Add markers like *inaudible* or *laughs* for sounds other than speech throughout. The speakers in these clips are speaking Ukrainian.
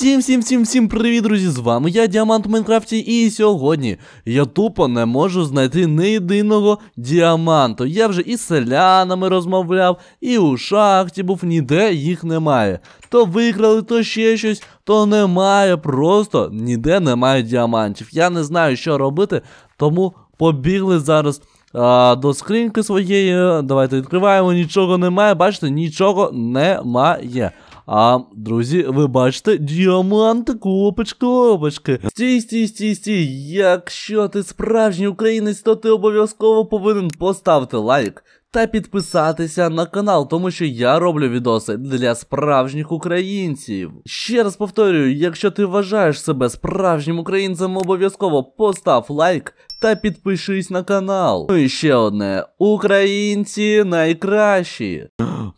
Всім всім всім всім привіт, друзі! З вами я, Діамант в Майнкрафті, і сьогодні я тупо не можу знайти не єдиного діаманту. Я вже із селянами розмовляв, і у шахті був, ніде їх немає. То виграли, то ще щось, то немає. Просто ніде немає діамантів. Я не знаю, що робити, тому побігли зараз. А, До скринки своєї. Давайте відкриваємо, нічого немає. Бачите, нічого немає. А, друзі, ви бачите, діаманти, копочка, копочки. Стій, стій, стій, стій. Якщо ти справжній українець, то ти обов'язково повинен поставити лайк. Та підписатися на канал, тому що я роблю відоси для справжніх українців. Ще раз повторюю: якщо ти вважаєш себе справжнім українцем, обов'язково постав лайк та підпишись на канал. Ну і ще одне: українці найкращі.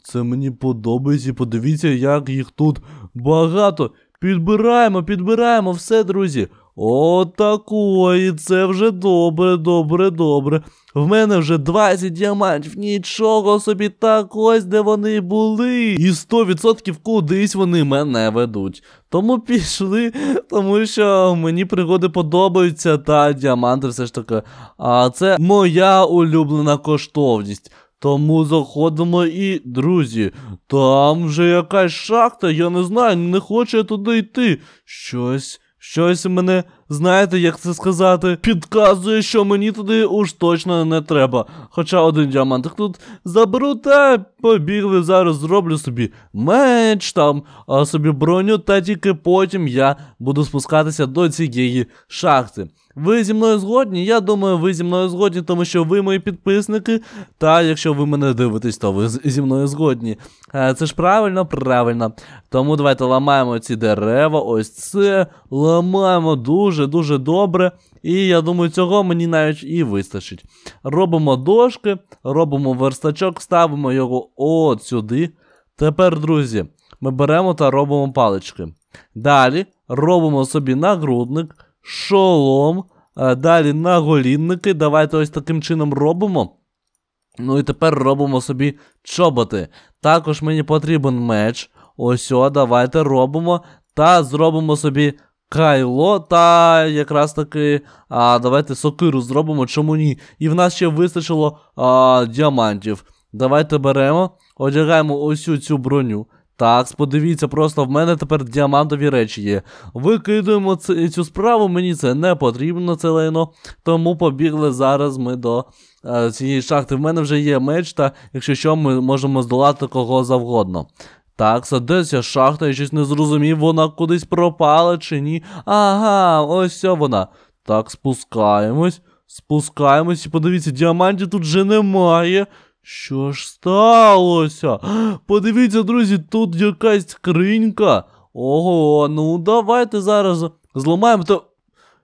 Це мені подобається. Подивіться, як їх тут багато. Підбираємо, підбираємо все, друзі. О, такої, це вже добре, добре, добре. В мене вже 20 діамантів, нічого собі так ось де вони були. І 100% кудись вони мене ведуть. Тому пішли, тому що мені пригоди подобаються, та діаманти все ж таки. А це моя улюблена коштовність. Тому заходимо і, друзі, там вже якась шахта, я не знаю, не хочу я туди йти. Щось şu ısınmanı знаєте, як це сказати, підказує, що мені туди уж точно не треба. Хоча один діамантик тут заберу та побігли зараз, зроблю собі меч там, а собі броню, та тільки потім я буду спускатися до цієї шахти. Ви зі мною згодні? Я думаю, ви зі мною згодні, тому що ви мої підписники. Та якщо ви мене дивитесь, то ви зі мною згодні. Е, це ж правильно, правильно. Тому давайте ламаємо ці дерева, ось це ламаємо дуже дуже-дуже добре. І я думаю, цього мені навіть і вистачить. Робимо дошки, робимо верстачок, ставимо його от сюди. Тепер, друзі, ми беремо та робимо палички. Далі робимо собі нагрудник, шолом. Е, далі наголінники. Давайте ось таким чином робимо. Ну і тепер робимо собі чоботи. Також мені потрібен меч. Ось, о, давайте робимо та зробимо собі кайло. Та якраз таки а, давайте сокиру зробимо, чому ні. І в нас ще вистачило а, діамантів. Давайте беремо, одягаємо усю цю броню. Так, сподивіться, просто в мене тепер діамантові речі є. Викидуємо цю справу, мені це не потрібно, це лайно. Тому побігли зараз ми до е, цієї шахти. В мене вже є меч, та якщо що, ми можемо здолати кого завгодно. Так, це десь ця шахта, я щось не зрозумів, вона кудись пропала чи ні. Ага, ось вона. Так, спускаємось. Спускаємось і подивіться, діамантів тут вже немає. Що ж сталося? Подивіться, друзі, тут якась скринька. Ого, ну давайте зараз зламаємо. Та...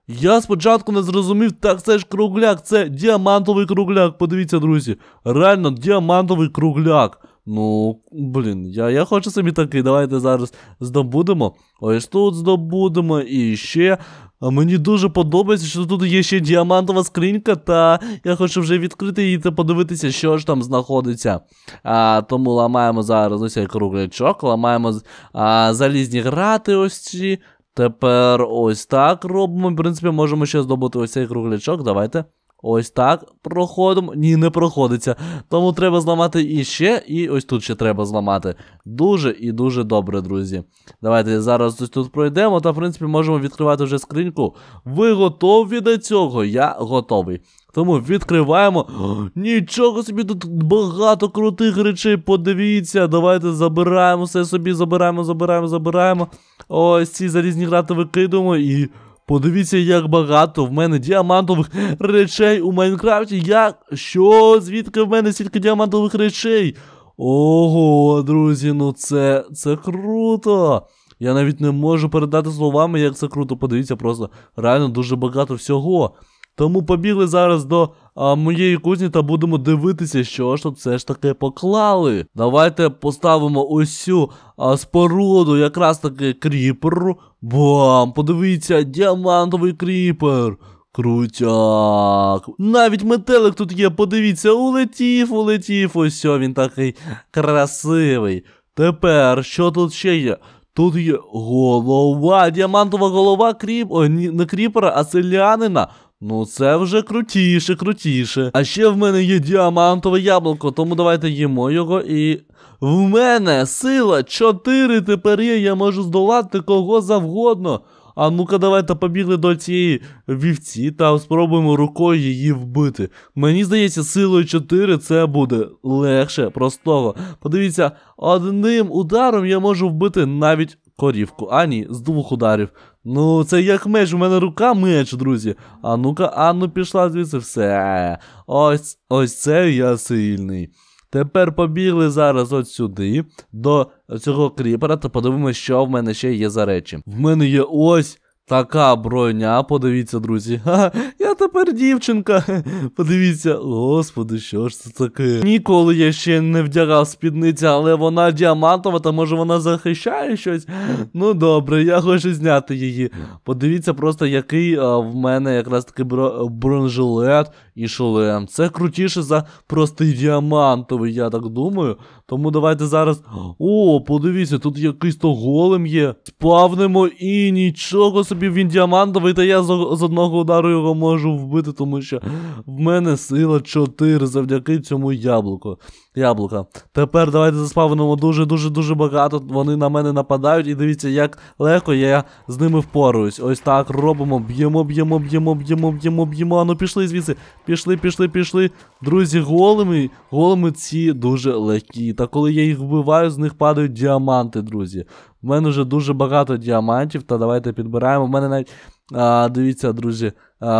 Я спочатку не зрозумів, так це ж кругляк, це діамантовий кругляк. Подивіться, друзі. Реально діамантовий кругляк. Ну, блін, я я хочу самі такий. Давайте зараз здобудемо. Ось тут здобудемо і ще. А мені дуже подобається, що тут є ще діамантова скринька, та я хочу вже відкрити її та подивитися, що ж там знаходиться. А, Тому ламаємо зараз ось цей круглячок, ламаємо а, залізні грати ось ці. Тепер ось так робимо. В принципі, можемо ще здобути ось цей круглячок. Давайте. Ось так проходимо. Ні, не проходиться. Тому треба зламати іще, і ось тут ще треба зламати. Дуже і дуже добре, друзі. Давайте зараз ось тут пройдемо, та, в принципі, можемо відкривати вже скриньку. Ви готові до цього? Я готовий. Тому відкриваємо. Нічого собі тут багато крутих речей. Подивіться, давайте забираємо все собі, забираємо, забираємо, забираємо. Ось ці залізні грати викидуємо і. Подивіться, як багато в мене діамантових речей у Майнкрафті. Як? Що? Звідки в мене стільки діамантових речей? Ого, друзі, ну це це круто. Я навіть не можу передати словами, як це круто. Подивіться, просто реально дуже багато всього. Тому побігли зараз до а, моєї кузні та будемо дивитися, що ж тут все ж таки поклали. Давайте поставимо ось а, споруду, якраз таки кріпер. Бам! Подивіться, діамантовий кріпер. Крутяк. Навіть метелик тут є, подивіться, улетів, улетів. Ось він такий красивий. Тепер, що тут ще є? Тут є голова, діамантова голова кріп... Ой, не кріпера, а селянина. Ну це вже крутіше, крутіше. А ще в мене є діамантове яблуко, тому давайте їмо його і. В мене сила 4 тепер є, я можу здолати кого завгодно. А ну-ка, давайте побігли до цієї вівці та спробуємо рукою її вбити. Мені здається, силою 4 це буде легше, простого. Подивіться, одним ударом я можу вбити навіть корівку. А ні, з двох ударів. Ну, це як меч, у мене рука меч, друзі. А ну-ка, Анну пішла звідси все. Ось ось це я сильний. Тепер побігли зараз от сюди, до цього кріпера, та подивимося, що в мене ще є за речі. В мене є ось Така броня, подивіться, друзі. *laughs* Ха, я тепер дівчинка. *laughs* Подивіться, господи, що ж це таке? Ніколи я ще не вдягав спідницю, але вона діамантова, та може вона захищає щось. Ну добре, я хочу зняти її. Подивіться, просто який а, е, в мене якраз такий бро... бронжилет і шлем. Це крутіше за простий діамантовий, я так думаю. Тому давайте зараз. О, подивіться, тут якийсь то голем є. Спавнемо і нічого собі він діамантовий, та я з, з одного удару його можу вбити, тому що в мене сила 4 завдяки цьому яблуку. Яблука. Тепер давайте заспавнемо дуже-дуже-дуже багато. Вони на мене нападають, і дивіться, як легко я з ними впоруюсь. Ось так робимо. Б'ємо, б'ємо, б'ємо, б'ємо, б'ємо, б'ємо. Ну пішли звідси. Пішли, пішли, пішли. Друзі, голими. Голими ці дуже легкі. Та коли я їх вбиваю, з них падають діаманти, друзі. У мене вже дуже багато діамантів, та давайте підбираємо. У мене навіть, а, дивіться, друзі,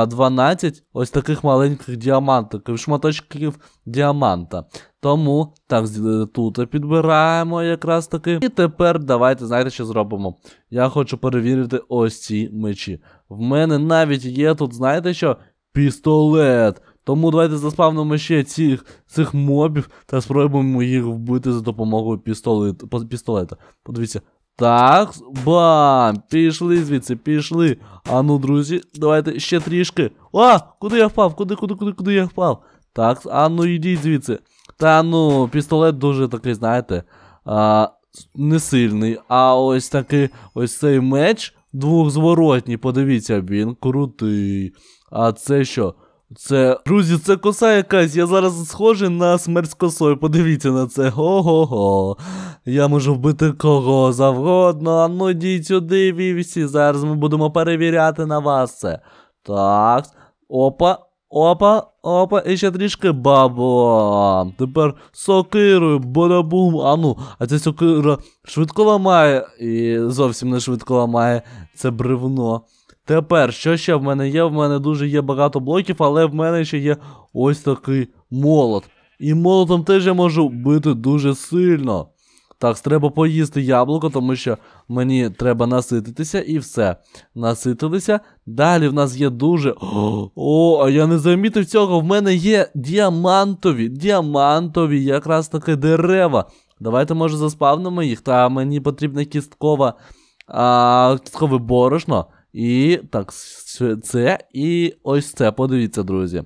12 ось таких маленьких діамантиків, шматочків діаманта. Тому, так, тут підбираємо якраз таки. І тепер давайте, знаєте, що зробимо. Я хочу перевірити ось ці мечі. В мене навіть є тут, знаєте що? пістолет. Тому давайте заспавнемо ще цих цих мобів та спробуємо їх вбити за допомогою пістолет, пістолета. Подивіться. Так, бам! Пішли звідси, пішли. А ну, друзі, давайте ще трішки. А! Куди я впав? Куди, куди, куди, куди я впав? Так, а ну йдіть звідси. Та ну, пістолет дуже такий, знаєте, а, не сильний. А ось такий ось цей меч двохзворотній, подивіться, він крутий. А це що? Це. Друзі, це коса якась. Я зараз схожий на смерть з косою. Подивіться на це. Го-го-го. Я можу вбити кого завгодно. Ну йдіть сюди, вівсі. Зараз ми будемо перевіряти на вас це. Так. Опа. Опа, опа, і ще трішки бабо. Тепер сокирою, барабум. А ну, а ця сокира швидко ламає і зовсім не швидко ламає це бревно. Тепер, що ще в мене є? В мене дуже є багато блоків, але в мене ще є ось такий молот. І молотом теж я можу бити дуже сильно. Так, треба поїсти яблуко, тому що мені треба насититися і все. Наситилися. Далі в нас є дуже. О, а я не замітив цього. В мене є діамантові, діамантові якраз таки дерева. Давайте, може, заспавнимо їх, та мені потрібна кісткова а, кісткове борошно. І так, це і ось це. Подивіться, друзі.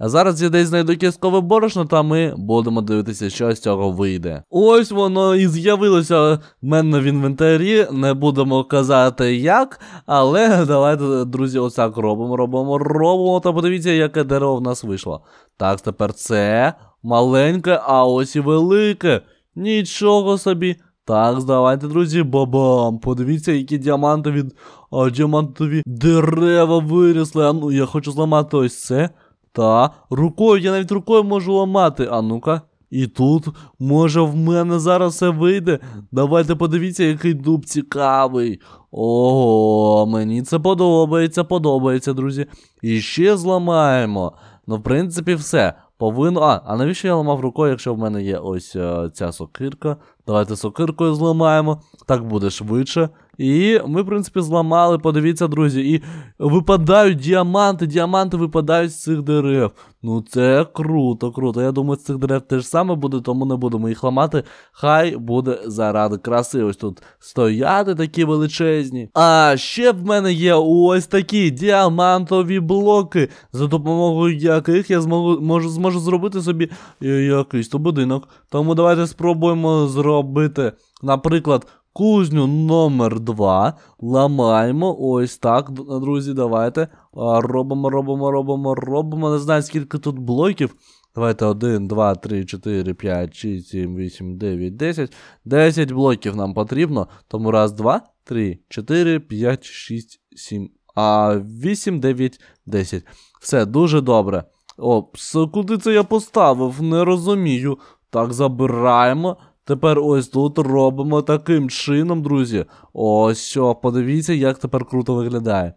зараз я десь знайду кісткове борошно, та ми будемо дивитися, що з цього вийде. Ось воно і з'явилося в мене в інвентарі. Не будемо казати як. Але давайте, друзі, ось так робимо, робимо, робимо. Та подивіться, яке дерево в нас вийшло. Так, тепер це маленьке, а ось і велике. Нічого собі. Так, здавайте, друзі, бабам. Подивіться, які діамантові а, діамантові дерева вирісли. А ну, я хочу зламати ось це. Та, рукою, я навіть рукою можу ламати. А ну-ка. І тут, може, в мене зараз все вийде. Давайте подивіться, який дуб цікавий. Ого, мені це подобається, подобається, друзі. І ще зламаємо. Ну, в принципі, все. Повинно. А, а навіщо я ламав рукою, якщо в мене є ось е, ця сокирка? Давайте сокиркою зламаємо. Так буде швидше. І ми, в принципі, зламали, подивіться, друзі, і випадають діаманти, діаманти випадають з цих дерев. Ну це круто, круто. Я думаю, з цих дерев те ж саме буде, тому не будемо їх ламати. Хай буде заради краси. Ось тут стояти такі величезні. А ще в мене є ось такі діамантові блоки, за допомогою яких я зможу, можу, зможу зробити собі е, якийсь то будинок. Тому давайте спробуємо зробити. Наприклад, Кузню номер 2 Ламаємо. Ось так, друзі, давайте. Робимо, робимо, робимо, робимо. Не знаю, скільки тут блоків. Давайте 1, 2, 3, 4, 5, 6, 7, 8, 9, 10. 10 блоків нам потрібно. Тому раз, два, три, 4, 5, 6, 7, 8, 9, 10. Все, дуже добре. О, куди це я поставив? Не розумію. Так, забираємо. Тепер ось тут робимо таким чином, друзі. Ось, о, подивіться, як тепер круто виглядає.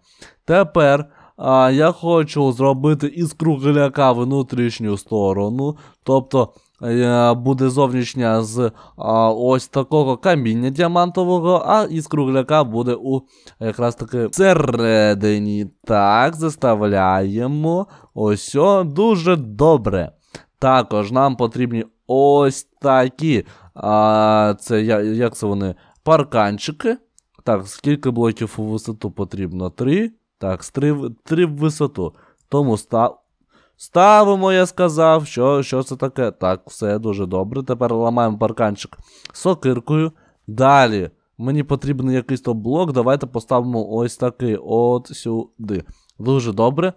Тепер а, я хочу зробити із кругляка внутрішню сторону. Тобто а, е, буде зовнішня з а, ось такого каміння діамантового, а із кругляка буде у якраз таки середині. Так, заставляємо. Ось, о, дуже добре. Також нам потрібні ось такі. А, Це як це вони? Парканчики. Так, скільки блоків у висоту потрібно? Три. Так, три, три в висоту. Тому став. Ставимо, я сказав, що що це таке. Так, все дуже добре. Тепер ламаємо парканчик сокиркою. Далі. Мені потрібен якийсь то блок. Давайте поставимо ось такий от сюди. Дуже добре.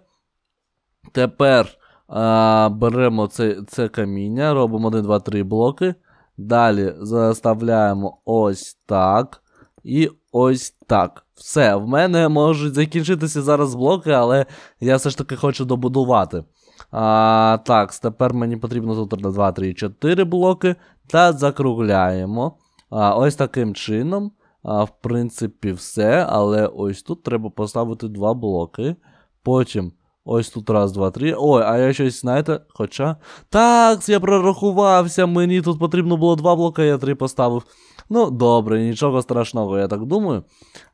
Тепер а, Беремо це це каміння, робимо 1, 2, 3 блоки. Далі заставляємо ось так. І ось так. Все, в мене можуть закінчитися зараз блоки, але я все ж таки хочу добудувати. А, Так, тепер мені потрібно тут 1, 2, 3, 4 блоки. Та закругляємо. А, Ось таким чином. А, В принципі, все. Але ось тут треба поставити два блоки. Потім. Ось тут раз, два, три. Ой, а я щось, знаєте, хоча. Так, я прорахувався. Мені тут потрібно було два блока, я три поставив. Ну, добре, нічого страшного, я так думаю.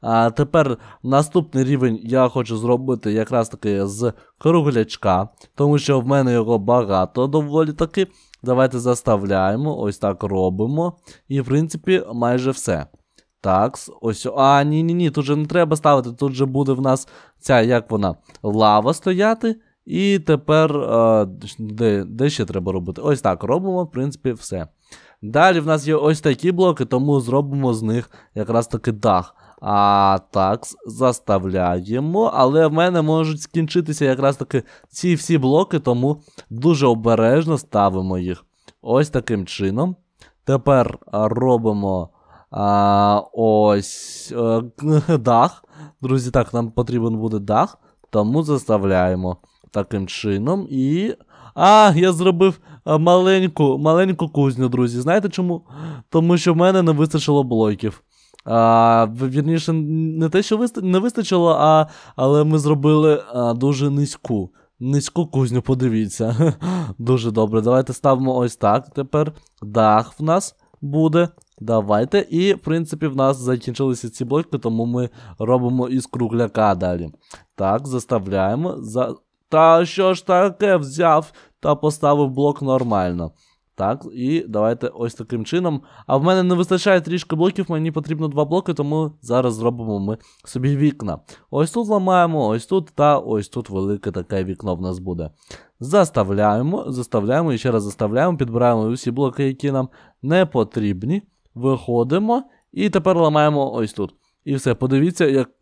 А тепер наступний рівень я хочу зробити якраз таки з круглячка, тому що в мене його багато доволі таки. Давайте заставляємо, ось так робимо. І, в принципі, майже все. Такс, ось. А, ні-ні ні, тут же не треба ставити. Тут же буде в нас ця, як вона, лава стояти. І тепер е, де, де ще треба робити? Ось так робимо, в принципі, все. Далі в нас є ось такі блоки, тому зробимо з них якраз таки дах. А так, заставляємо. Але в мене можуть скінчитися якраз таки ці всі блоки, тому дуже обережно ставимо їх. Ось таким чином. Тепер е, робимо а, Ось е, дах. Друзі, так, нам потрібен буде дах, тому заставляємо таким чином. І. А, я зробив е, маленьку маленьку кузню, друзі. Знаєте чому? Тому що в мене не вистачило блоків. А, Вірніше, не те, що вист... не вистачило, а... але ми зробили а, дуже низьку. Низьку кузню, подивіться. *laughs* Дуже добре. Давайте ставимо ось так. Тепер дах в нас буде. Давайте. І, в принципі, в нас закінчилися ці блоки, тому ми робимо із кругляка далі. Так, заставляємо. За... Та що ж таке взяв та поставив блок нормально. Так, і давайте ось таким чином. А в мене не вистачає трішки блоків, мені потрібно два блоки, тому зараз зробимо ми собі вікна. Ось тут ламаємо, ось тут, та ось тут велике таке вікно в нас буде. Заставляємо, заставляємо і ще раз заставляємо, підбираємо усі блоки, які нам не потрібні. Виходимо і тепер ламаємо ось тут. І все, подивіться, як, *laughs*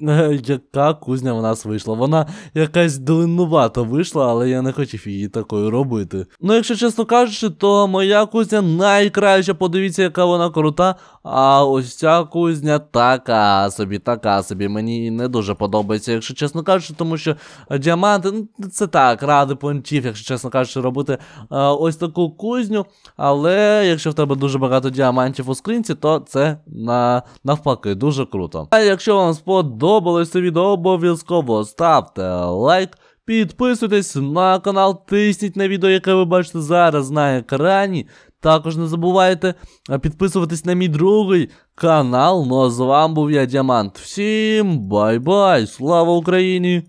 яка кузня в нас вийшла. Вона якась длиннувато вийшла, але я не хотів її такою робити. Ну, якщо чесно кажучи, то моя кузня найкраща. Подивіться, яка вона крута. А ось ця кузня така собі, така собі. Мені не дуже подобається, якщо чесно кажучи, тому що діаманти, ну це так, ради понтів, якщо чесно кажучи, робити а, е, ось таку кузню. Але якщо в тебе дуже багато діамантів у скринці, то це на, навпаки дуже круто. А якщо вам сподобалось це відео, обов'язково ставте лайк, підписуйтесь на канал, тисніть на відео, яке ви бачите зараз на екрані. Також не забувайте підписуватись на мій другий канал. Ну а з вами був я Діамант. Всім бай-бай! Слава Україні!